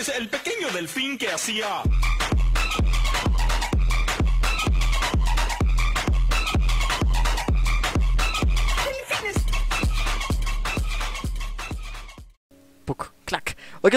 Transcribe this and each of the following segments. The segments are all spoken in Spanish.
Es el pequeño delfín que hacía... Puc, clac. Ok,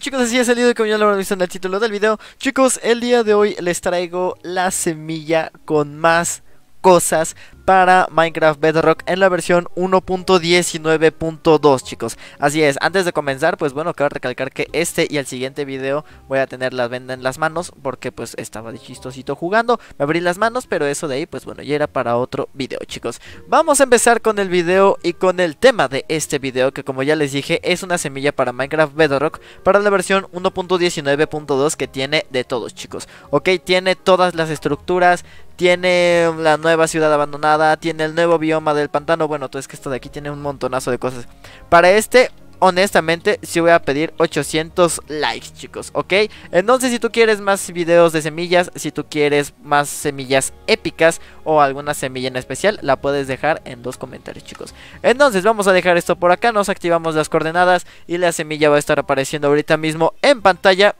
chicos, así ha salido como ya lo habrán visto en el título del video. Chicos, el día de hoy les traigo la semilla con más cosas para Minecraft Bedrock en la versión 1.19.2 chicos. Así es, antes de comenzar pues bueno, quiero recalcar que este y el siguiente video voy a tener la venda en las manos porque pues estaba de chistosito jugando, me abrí las manos pero eso de ahí pues bueno ya era para otro video chicos. Vamos a empezar con el video y con el tema de este video que como ya les dije es una semilla para Minecraft Bedrock para la versión 1.19.2 que tiene de todos chicos. Ok, tiene todas las estructuras, tiene la nueva ciudad abandonada tiene el nuevo bioma del pantano. Bueno, tú es que esto de aquí tiene un montonazo de cosas. Para este, honestamente, Si voy a pedir 800 likes, chicos, ¿ok? Entonces, si tú quieres más videos de semillas, si tú quieres más semillas épicas o alguna semilla en especial, la puedes dejar en los comentarios, chicos. Entonces, vamos a dejar esto por acá, nos activamos las coordenadas y la semilla va a estar apareciendo ahorita mismo en pantalla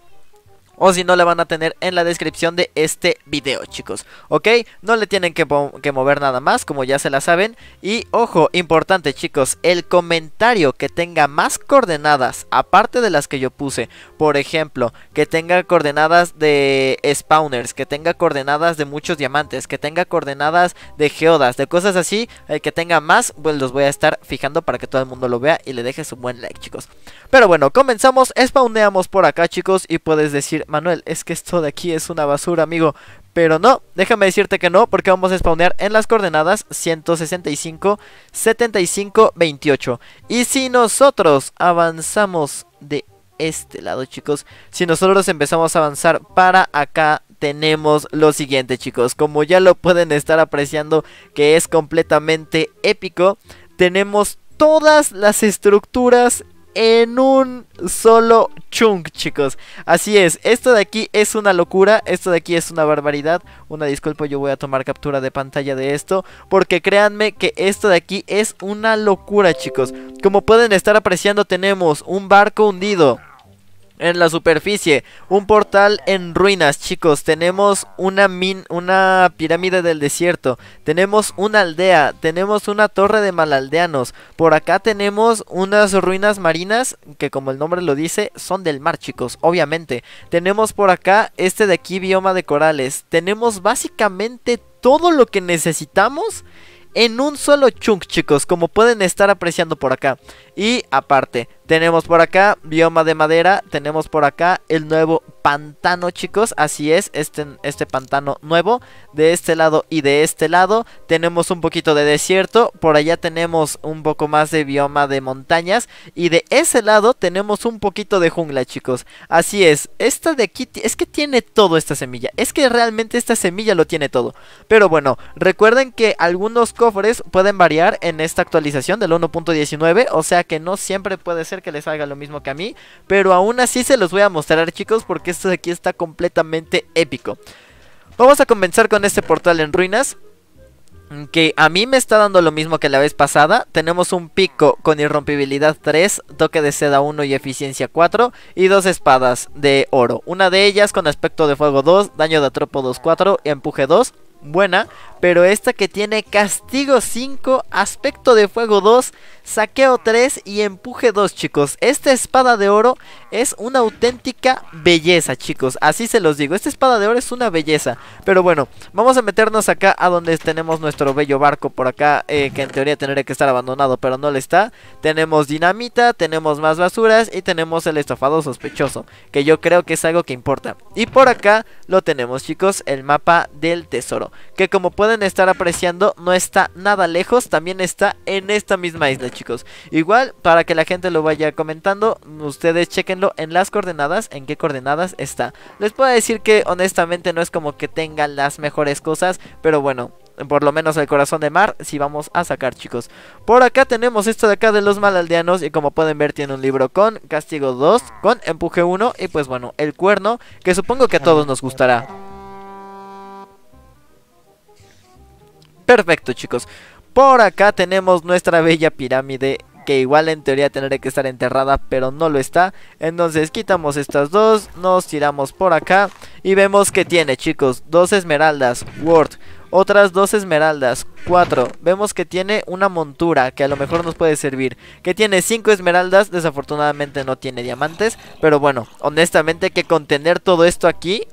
o si no la van a tener en la descripción de este video chicos, ok, no le tienen que, mover nada más como ya se la saben y ojo, importante chicos, el comentario que tenga más coordenadas aparte de las que yo puse, por ejemplo, que tenga coordenadas de spawners, que tenga coordenadas de muchos diamantes, que tenga coordenadas de geodas, de cosas así, el que tenga más, pues los voy a estar fijando para que todo el mundo lo vea y le deje su buen like chicos. Pero bueno, comenzamos, spawneamos por acá chicos y puedes decir Manuel, es que esto de aquí es una basura, amigo. Pero no, déjame decirte que no, porque vamos a spawnear en las coordenadas 165, 75, 28. Y si nosotros avanzamos de este lado, chicos, si nosotros empezamos a avanzar para acá, tenemos lo siguiente, chicos. Como ya lo pueden estar apreciando, que es completamente épico, tenemos todas las estructuras en un solo chunk, chicos. Así es, esto de aquí es una locura, esto de aquí es una barbaridad. Una disculpa, yo voy a tomar captura de pantalla de esto, porque créanme que esto de aquí es una locura, chicos. Como pueden estar apreciando, tenemos un barco hundido en la superficie. Un portal en ruinas, chicos. Tenemos una, min una pirámide del desierto. Tenemos una aldea. Tenemos una torre de malaldeanos. Por acá tenemos unas ruinas marinas que como el nombre lo dice son del mar, chicos. Obviamente. Tenemos por acá este de aquí bioma de corales. Tenemos básicamente todo lo que necesitamos en un solo chunk, chicos, como pueden estar apreciando por acá. Y aparte, tenemos por acá bioma de madera. Tenemos por acá el nuevo pantano, chicos. Así es, este, este pantano nuevo. De este lado y de este lado tenemos un poquito de desierto. Por allá tenemos un poco más de bioma de montañas. Y de ese lado tenemos un poquito de jungla, chicos. Así es, esta de aquí es que tiene todo esta semilla. Es que realmente esta semilla lo tiene todo. Pero bueno, recuerden que algunos cofres pueden variar en esta actualización del 1.19. O sea que no siempre puede ser que les salga lo mismo que a mí, pero aún así se los voy a mostrar chicos porque esto de aquí está completamente épico. Vamos a comenzar con este portal en ruinas. Que a mí me está dando lo mismo que la vez pasada. Tenemos un pico con irrompibilidad 3, toque de seda 1 y eficiencia 4. Y dos espadas de oro. Una de ellas con aspecto de fuego 2, daño de atropo 2-4, empuje 2. Buena. Pero esta que tiene castigo 5, aspecto de fuego 2, saqueo 3 y empuje 2 chicos. Esta espada de oro es una auténtica belleza chicos. Así se los digo, esta espada de oro es una belleza. Pero bueno, vamos a meternos acá a donde tenemos nuestro bello barco por acá. Eh, que en teoría tendría que estar abandonado, pero no le está. Tenemos dinamita, tenemos más basuras y tenemos el estofado sospechoso. Que yo creo que es algo que importa. Y por acá lo tenemos chicos, el mapa del tesoro. Que como pueden pueden estar apreciando no está nada lejos, también está en esta misma isla chicos. Igual para que la gente lo vaya comentando, ustedes chequenlo en las coordenadas, en qué coordenadas está. Les puedo decir que honestamente no es como que tengan las mejores cosas, pero bueno, por lo menos el corazón de mar, si vamos a sacar, chicos. Por acá tenemos esto de acá de los malaldeanos. Y como pueden ver, tiene un libro con castigo 2, con empuje 1 y pues bueno, el cuerno, que supongo que a todos nos gustará. Perfecto chicos, por acá tenemos nuestra bella pirámide que igual en teoría tendría que estar enterrada, pero no lo está. Entonces quitamos estas dos, nos tiramos por acá y vemos que tiene, chicos, dos esmeraldas, Word, otras dos esmeraldas, cuatro. Vemos que tiene una montura que a lo mejor nos puede servir, que tiene cinco esmeraldas, desafortunadamente no tiene diamantes, pero bueno, honestamente que contener todo esto aquí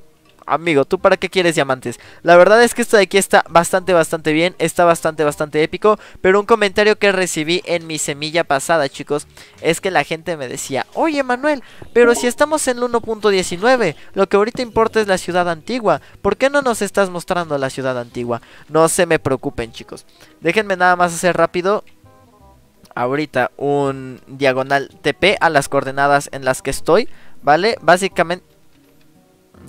amigo, ¿tú para qué quieres diamantes? La verdad es que esto de aquí está bastante, bastante bien, está bastante, bastante épico, pero un comentario que recibí en mi semilla pasada, chicos, es que la gente me decía, oye Manuel, pero si estamos en el 1.19, lo que ahorita importa es la ciudad antigua, ¿por qué no nos estás mostrando la ciudad antigua? No se me preocupen, chicos, déjenme nada más hacer rápido ahorita un diagonal TP a las coordenadas en las que estoy, ¿vale? Básicamente,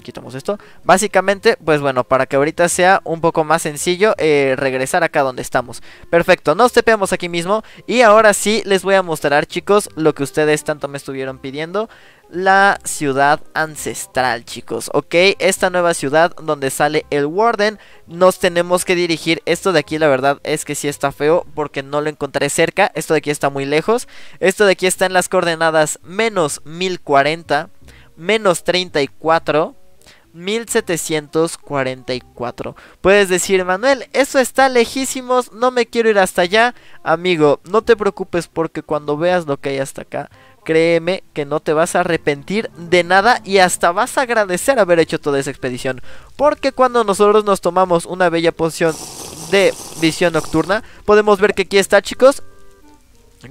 quitamos esto. Básicamente, pues bueno, para que ahorita sea un poco más sencillo eh, regresar acá donde estamos. Perfecto, nos tepeamos aquí mismo. Y ahora sí les voy a mostrar, chicos, lo que ustedes tanto me estuvieron pidiendo. La ciudad ancestral, chicos, ¿ok? Esta nueva ciudad donde sale el Warden. Nos tenemos que dirigir. Esto de aquí, la verdad, es que sí está feo porque no lo encontré cerca. Esto de aquí está muy lejos. Esto de aquí está en las coordenadas menos 1040, menos 34 1744. Puedes decir, Manuel, eso está lejísimos, no me quiero ir hasta allá. Amigo, no te preocupes porque cuando veas lo que hay hasta acá, créeme que no te vas a arrepentir de nada y hasta vas a agradecer haber hecho toda esa expedición. Porque cuando nosotros nos tomamos una bella poción de visión nocturna, podemos ver que aquí está, chicos,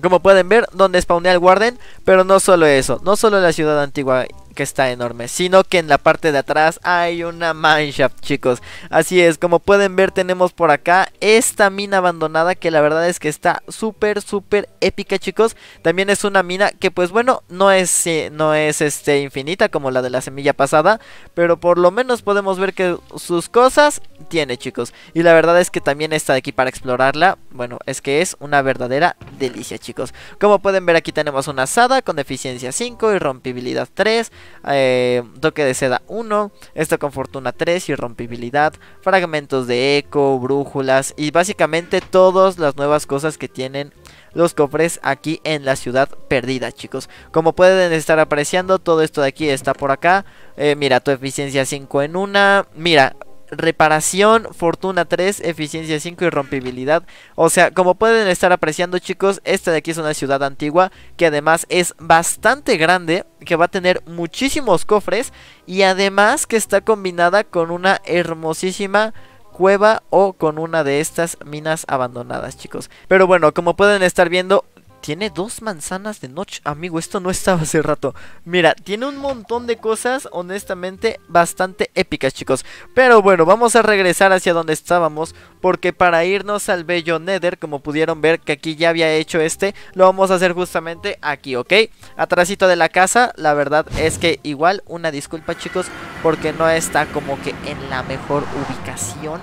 como pueden ver, donde spawnea el guarden, pero no solo eso, no solo la ciudad antigua que está enorme, sino que en la parte de atrás hay una mineshaft, chicos. Así es, como pueden ver tenemos por acá esta mina abandonada que la verdad es que está súper, súper épica, chicos. También es una mina que pues bueno, no es, no es este, infinita como la de la semilla pasada, pero por lo menos podemos ver que sus cosas tiene, chicos. Y la verdad es que también está aquí para explorarla, bueno, es que es una verdadera delicia, chicos. Como pueden ver aquí tenemos una asada con eficiencia 5 y rompibilidad 3 eh, toque de seda 1, esto con fortuna 3, irrompibilidad, fragmentos de eco, brújulas y básicamente todas las nuevas cosas que tienen los cofres aquí en la ciudad perdida, chicos. Como pueden estar apreciando, todo esto de aquí está por acá. Eh, mira, tu eficiencia 5 en una. Mira, reparación, fortuna 3, eficiencia 5 y rompibilidad. O sea, como pueden estar apreciando chicos, esta de aquí es una ciudad antigua que además es bastante grande, que va a tener muchísimos cofres y además que está combinada con una hermosísima cueva o con una de estas minas abandonadas chicos. Pero bueno, como pueden estar viendo, tiene dos manzanas de noche. Amigo, esto no estaba hace rato. Mira, tiene un montón de cosas, honestamente, bastante épicas, chicos. Pero bueno, vamos a regresar hacia donde estábamos. Porque para irnos al bello Nether, como pudieron ver que aquí ya había hecho este, lo vamos a hacer justamente aquí, ¿ok? Atrásito de la casa, la verdad es que igual, una disculpa, chicos, porque no está como que en la mejor ubicación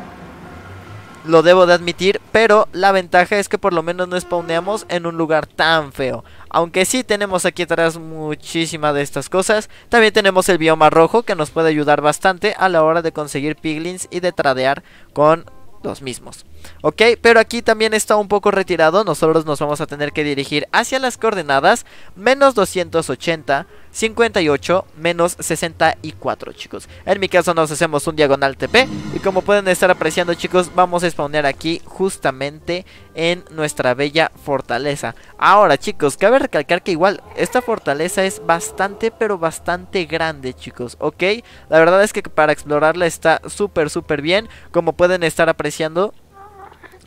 lo debo de admitir, pero la ventaja es que por lo menos no spawneamos en un lugar tan feo. Aunque sí tenemos aquí atrás muchísimas de estas cosas, también tenemos el bioma rojo que nos puede ayudar bastante a la hora de conseguir piglins y de tradear con los mismos. Ok, pero aquí también está un poco retirado, nosotros nos vamos a tener que dirigir hacia las coordenadas menos 280, 58 menos 64, chicos. En mi caso nos hacemos un diagonal TP. Y como pueden estar apreciando, chicos, vamos a spawnear aquí justamente en nuestra bella fortaleza. Ahora, chicos, cabe recalcar que igual esta fortaleza es bastante, pero bastante grande, chicos, ¿ok? La verdad es que para explorarla está súper, súper bien. Como pueden estar apreciando,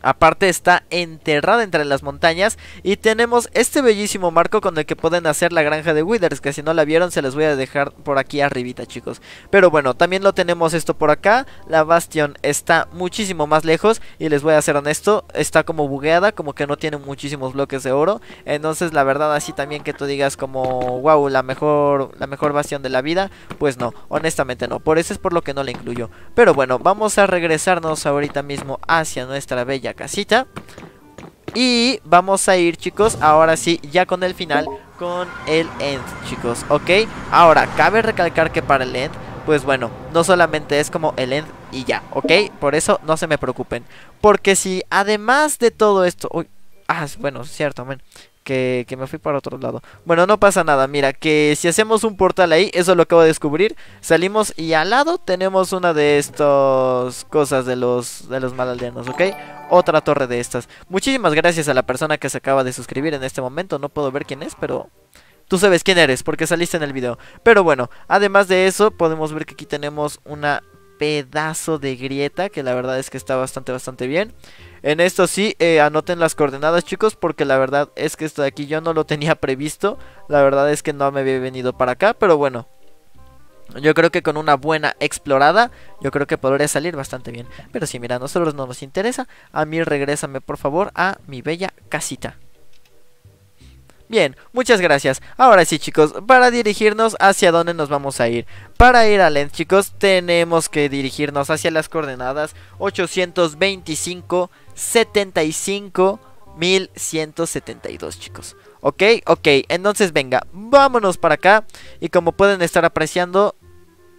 Aparte está enterrada entre las montañas y tenemos este bellísimo marco con el que pueden hacer la granja de Withers, que si no la vieron se les voy a dejar por aquí arribita chicos. Pero bueno, también lo tenemos esto por acá, la Bastion está muchísimo más lejos y les voy a ser honesto, está como bugueada, como que no tiene muchísimos bloques de oro, entonces la verdad así también que tú digas como wow, la mejor, la mejor Bastion de la vida, pues no, honestamente no, por eso es por lo que no la incluyo. Pero bueno, vamos a regresarnos ahorita mismo hacia nuestra bella casita. Y vamos a ir, chicos, ahora sí, ya con el final, con el end, chicos, ¿ok? Ahora, cabe recalcar que para el end, pues bueno, no solamente es como el end y ya, ¿ok? Por eso no se me preocupen. Porque si además de todo esto... Uy, ah, bueno, cierto, bueno que, me fui para otro lado. Bueno, no pasa nada. Mira, que si hacemos un portal ahí, eso lo acabo de descubrir. Salimos y al lado tenemos una de estas cosas de los, de los ¿ok? Otra torre de estas. Muchísimas gracias a la persona que se acaba de suscribir en este momento. No puedo ver quién es, pero... Tú sabes quién eres porque saliste en el video. Pero bueno, además de eso, podemos ver que aquí tenemos una pedazo de grieta que la verdad es que está bastante, bastante bien. En esto sí, eh, anoten las coordenadas chicos porque la verdad es que esto de aquí yo no lo tenía previsto. La verdad es que no me había venido para acá, pero bueno. Yo creo que con una buena explorada, yo creo que podría salir bastante bien. Pero si mira, a nosotros no nos interesa. A mí regrésame por favor a mi bella casita. Bien, muchas gracias. Ahora sí, chicos, para dirigirnos hacia dónde nos vamos a ir. Para ir a Lens, chicos, tenemos que dirigirnos hacia las coordenadas 825 75 1172, chicos. Ok, ok, entonces venga, vámonos para acá. Y como pueden estar apreciando,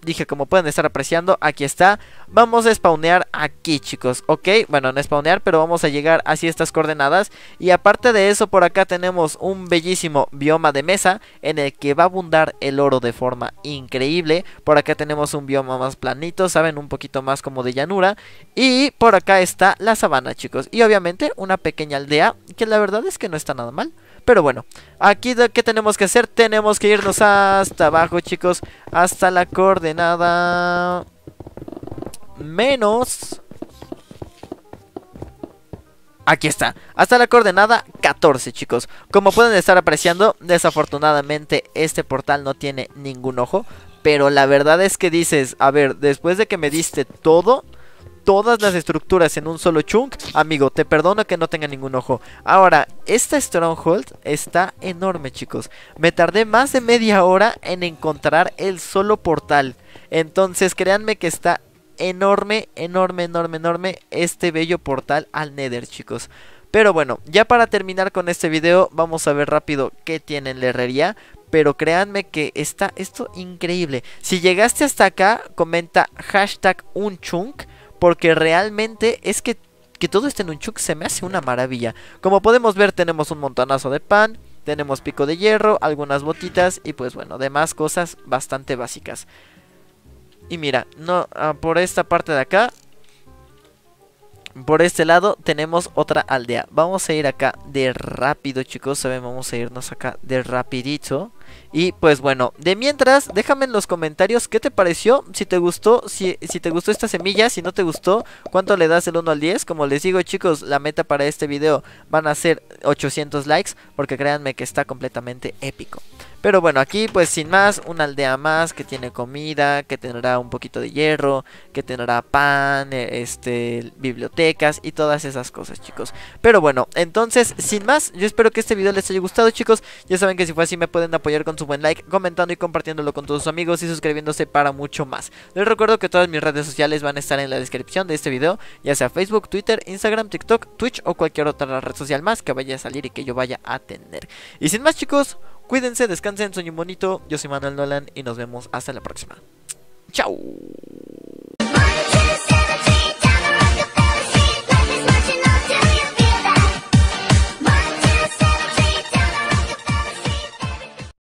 Dije, como pueden estar apreciando, aquí está. Vamos a spawnear aquí, chicos, ¿ok? Bueno, no spawnear, pero vamos a llegar a estas coordenadas. Y aparte de eso, por acá tenemos un bellísimo bioma de mesa en el que va a abundar el oro de forma increíble. Por acá tenemos un bioma más planito, ¿saben? Un poquito más como de llanura. Y por acá está la sabana, chicos. Y obviamente una pequeña aldea que la verdad es que no está nada mal. Pero bueno, aquí ¿qué tenemos que hacer? Tenemos que irnos hasta abajo, chicos. Hasta la coordenada... Menos... Aquí está, hasta la coordenada 14 chicos Como pueden estar apreciando, desafortunadamente este portal no tiene ningún ojo Pero la verdad es que dices, a ver, después de que me diste todo todas las estructuras en un solo chunk, amigo, te perdono que no tenga ningún ojo. Ahora, esta Stronghold está enorme, chicos. Me tardé más de media hora en encontrar el solo portal. Entonces, créanme que está enorme, enorme, enorme, enorme este bello portal al Nether, chicos. Pero bueno, ya para terminar con este video, vamos a ver rápido qué tiene en la herrería. Pero créanme que está esto increíble. Si llegaste hasta acá, comenta hashtag un chunk porque realmente es que, que todo este nunchuk se me hace una maravilla. Como podemos ver tenemos un montonazo de pan, tenemos pico de hierro, algunas botitas y pues bueno, demás cosas bastante básicas. Y mira, no ah, por esta parte de acá por este lado tenemos otra aldea. Vamos a ir acá de rápido, chicos. ¿Saben? Vamos a irnos acá de rapidito. Y pues bueno, de mientras, déjame en los comentarios qué te pareció, si te gustó, si, si te gustó esta semilla, si no te gustó, cuánto le das el 1 al 10. Como les digo chicos, la meta para este video van a ser 800 likes, porque créanme que está completamente épico. Pero bueno, aquí pues sin más, una aldea más que tiene comida, que tendrá un poquito de hierro, que tendrá pan, e, este, bibliotecas y todas esas cosas, chicos. Pero bueno, entonces, sin más, yo espero que este video les haya gustado, chicos. Ya saben que si fue así me pueden apoyar con su buen like, comentando y compartiéndolo con todos sus amigos y suscribiéndose para mucho más. Les recuerdo que todas mis redes sociales van a estar en la descripción de este video, ya sea Facebook, Twitter, Instagram, TikTok, Twitch o cualquier otra red social más que vaya a salir y que yo vaya a tener. Y sin más chicos, cuídense, descansen, sueño bonito. Yo soy Manuel Nolan y nos vemos hasta la próxima. Chao.